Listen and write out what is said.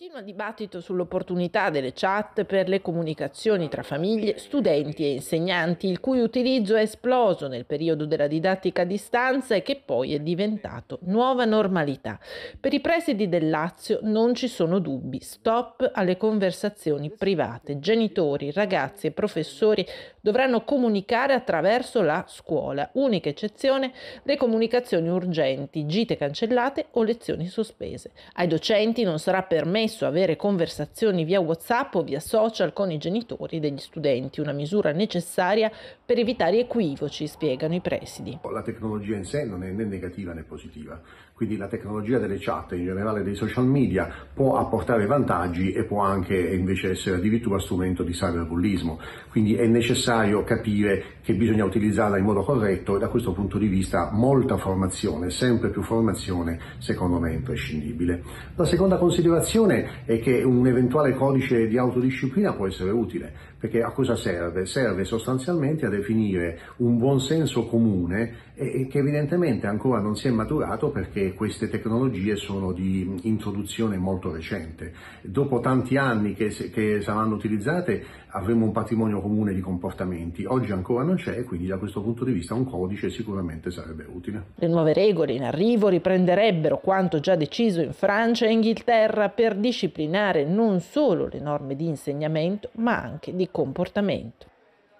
Continua il dibattito sull'opportunità delle chat per le comunicazioni tra famiglie, studenti e insegnanti, il cui utilizzo è esploso nel periodo della didattica a distanza e che poi è diventato nuova normalità. Per i presidi del Lazio non ci sono dubbi, stop alle conversazioni private. Genitori, ragazzi e professori dovranno comunicare attraverso la scuola. Unica eccezione le comunicazioni urgenti, gite cancellate o lezioni sospese. Ai docenti non sarà permesso permesso avere conversazioni via WhatsApp o via social con i genitori degli studenti, una misura necessaria per evitare equivoci, spiegano i presidi. La tecnologia in sé non è né negativa né positiva, quindi la tecnologia delle chat, e in generale dei social media, può apportare vantaggi e può anche invece essere addirittura strumento di cyberbullismo. Quindi è necessario capire che bisogna utilizzarla in modo corretto e da questo punto di vista molta formazione, sempre più formazione, secondo me è imprescindibile. La seconda considerazione attenzione e che un eventuale codice di autodisciplina può essere utile, perché a cosa serve? Serve sostanzialmente a definire un buon senso comune che evidentemente ancora non si è maturato perché queste tecnologie sono di introduzione molto recente. Dopo tanti anni che, che saranno utilizzate avremo un patrimonio comune di comportamenti, oggi ancora non c'è e quindi da questo punto di vista un codice sicuramente sarebbe utile. Le nuove regole in arrivo riprenderebbero quanto già deciso in Francia e Inghilterra per disciplinare non solo le norme di insegnamento, ma anche di comportamento.